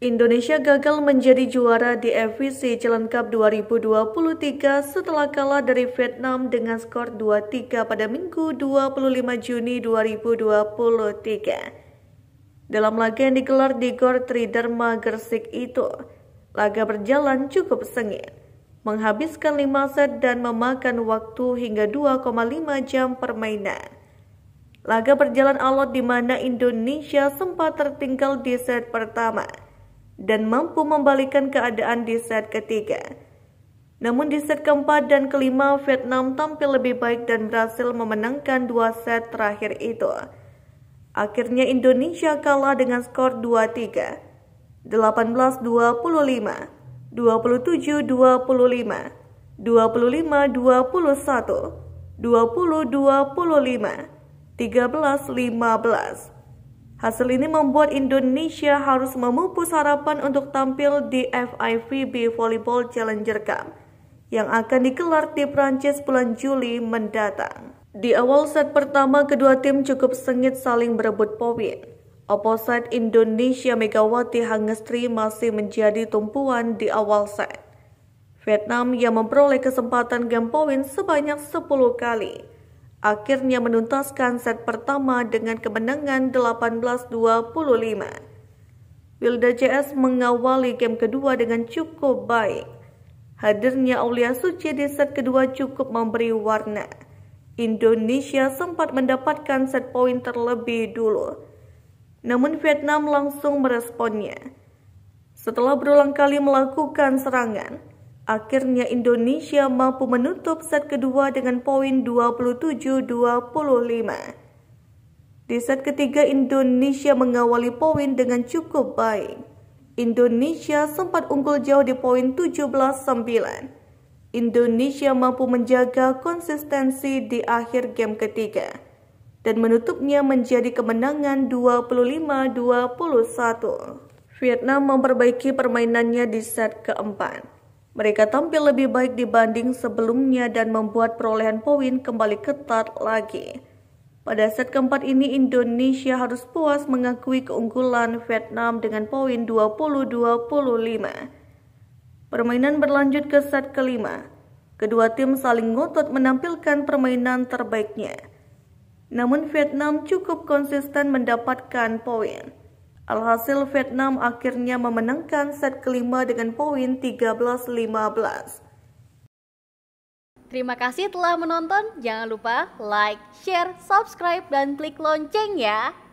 Indonesia gagal menjadi juara di FVC Jalan Cup 2023 setelah kalah dari Vietnam dengan skor 2-3 pada Minggu 25 Juni 2023. Dalam laga yang digelar di Gor Tridharma Gersik itu, laga berjalan cukup sengit, menghabiskan 5 set dan memakan waktu hingga 2,5 jam permainan. Laga berjalan alot di mana Indonesia sempat tertinggal di set pertama dan mampu membalikkan keadaan di set ketiga. Namun di set keempat dan kelima Vietnam tampil lebih baik dan berhasil memenangkan dua set terakhir itu. Akhirnya Indonesia kalah dengan skor 2-3, 18-25, 27-25, 25-21, 20-25, 13-15. Hasil ini membuat Indonesia harus memupus harapan untuk tampil di FIVB Volleyball Challenger Cup yang akan dikelar di Prancis bulan Juli mendatang. Di awal set pertama, kedua tim cukup sengit saling berebut poin. Opposite Indonesia Megawati Hangestri masih menjadi tumpuan di awal set. Vietnam yang memperoleh kesempatan game poin sebanyak 10 kali akhirnya menuntaskan set pertama dengan kemenangan 18-25. Wilda CS mengawali game kedua dengan cukup baik. Hadirnya Aulia Suci di set kedua cukup memberi warna. Indonesia sempat mendapatkan set poin terlebih dulu. Namun Vietnam langsung meresponnya. Setelah berulang kali melakukan serangan, Akhirnya Indonesia mampu menutup set kedua dengan poin 27-25. Di set ketiga Indonesia mengawali poin dengan cukup baik. Indonesia sempat unggul jauh di poin 17-9. Indonesia mampu menjaga konsistensi di akhir game ketiga dan menutupnya menjadi kemenangan 25-21. Vietnam memperbaiki permainannya di set keempat. Mereka tampil lebih baik dibanding sebelumnya dan membuat perolehan poin kembali ketat lagi. Pada set keempat ini Indonesia harus puas mengakui keunggulan Vietnam dengan poin 20-25. Permainan berlanjut ke set kelima. Kedua tim saling ngotot menampilkan permainan terbaiknya. Namun Vietnam cukup konsisten mendapatkan poin. Alhasil Vietnam akhirnya memenangkan set kelima dengan poin 13-15. Terima kasih telah menonton. Jangan lupa like, share, subscribe, dan klik lonceng ya.